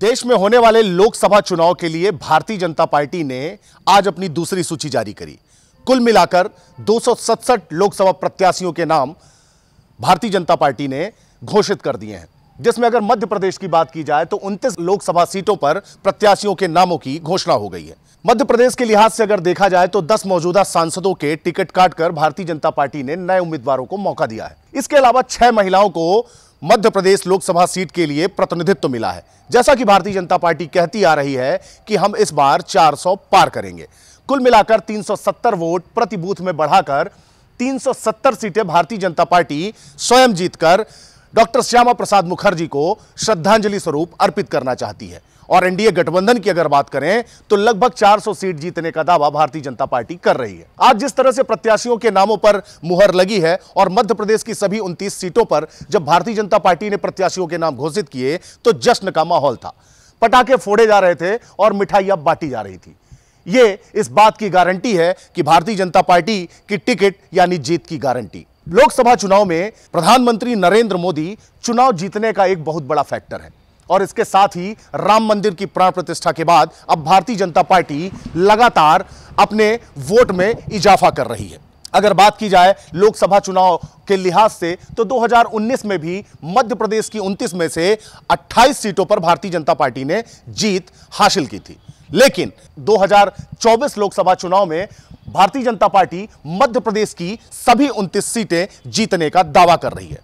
देश में होने वाले लोकसभा चुनाव के लिए भारतीय जनता पार्टी ने आज अपनी दूसरी सूची जारी करी कुल मिलाकर 267 लोकसभा प्रत्याशियों के नाम भारतीय जनता पार्टी ने घोषित कर दिए हैं जिसमें अगर मध्य प्रदेश की बात की जाए तो उनतीस लोकसभा सीटों पर प्रत्याशियों के नामों की घोषणा हो गई है मध्य प्रदेश के लिहाज से अगर देखा जाए तो 10 मौजूदा सांसदों के टिकट काटकर भारतीय जनता पार्टी ने नए उम्मीदवारों को मौका दिया है इसके अलावा छह महिलाओं को मध्य प्रदेश लोकसभा सीट के लिए प्रतिनिधित्व मिला है जैसा कि भारतीय जनता पार्टी कहती आ रही है कि हम इस बार 400 पार करेंगे कुल मिलाकर 370 वोट प्रति बूथ में बढ़ाकर 370 सीटें भारतीय जनता पार्टी स्वयं जीतकर डॉक्टर श्यामा प्रसाद मुखर्जी को श्रद्धांजलि स्वरूप अर्पित करना चाहती है और एनडीए गठबंधन की अगर बात करें तो लगभग 400 सीट जीतने का दावा भारतीय जनता पार्टी कर रही है आज जिस तरह से प्रत्याशियों के नामों पर मुहर लगी है और मध्य प्रदेश की सभी उनतीस सीटों पर जब भारतीय जनता पार्टी ने प्रत्याशियों के नाम घोषित किए तो जश्न का माहौल था पटाखे फोड़े जा रहे थे और मिठाइयां बांटी जा रही थी ये इस बात की गारंटी है कि भारतीय जनता पार्टी की टिकट यानी जीत की गारंटी लोकसभा चुनाव में प्रधानमंत्री नरेंद्र मोदी चुनाव जीतने का एक बहुत बड़ा फैक्टर है और इसके साथ ही राम मंदिर की प्राण प्रतिष्ठा के बाद अब भारतीय जनता पार्टी लगातार अपने वोट में इजाफा कर रही है अगर बात की जाए लोकसभा चुनाव के लिहाज से तो 2019 में भी मध्य प्रदेश की 29 में से 28 सीटों पर भारतीय जनता पार्टी ने जीत हासिल की थी लेकिन 2024 लोकसभा चुनाव में भारतीय जनता पार्टी मध्य प्रदेश की सभी 29 सीटें जीतने का दावा कर रही है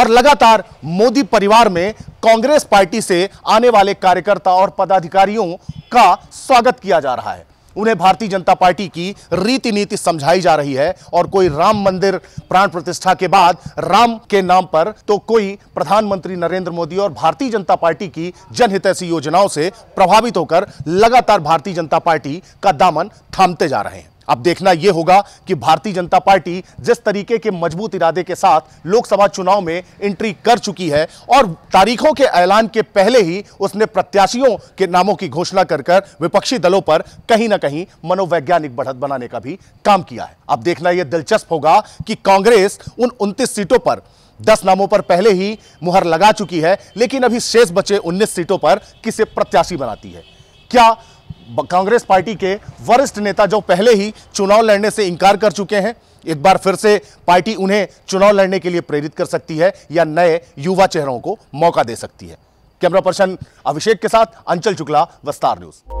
और लगातार मोदी परिवार में कांग्रेस पार्टी से आने वाले कार्यकर्ता और पदाधिकारियों का स्वागत किया जा रहा है उन्हें भारतीय जनता पार्टी की रीति नीति समझाई जा रही है और कोई राम मंदिर प्राण प्रतिष्ठा के बाद राम के नाम पर तो कोई प्रधानमंत्री नरेंद्र मोदी और भारतीय जनता पार्टी की जनहित ऐसी योजनाओं से प्रभावित होकर लगातार भारतीय जनता पार्टी का दामन थामते जा रहे हैं अब देखना यह होगा कि भारतीय जनता पार्टी जिस तरीके के मजबूत इरादे के साथ लोकसभा चुनाव में एंट्री कर चुकी है और तारीखों के ऐलान के पहले ही उसने प्रत्याशियों के नामों की घोषणा कर कर विपक्षी दलों पर कहीं ना कहीं मनोवैज्ञानिक बढ़त बनाने का भी काम किया है अब देखना यह दिलचस्प होगा कि कांग्रेस उन उनतीस सीटों पर दस नामों पर पहले ही मुहर लगा चुकी है लेकिन अभी शेष बचे उन्नीस सीटों पर किसे प्रत्याशी बनाती है क्या कांग्रेस पार्टी के वरिष्ठ नेता जो पहले ही चुनाव लड़ने से इनकार कर चुके हैं एक बार फिर से पार्टी उन्हें चुनाव लड़ने के लिए प्रेरित कर सकती है या नए युवा चेहरों को मौका दे सकती है कैमरा पर्सन अभिषेक के साथ अंचल शुक्ला वस्तार न्यूज़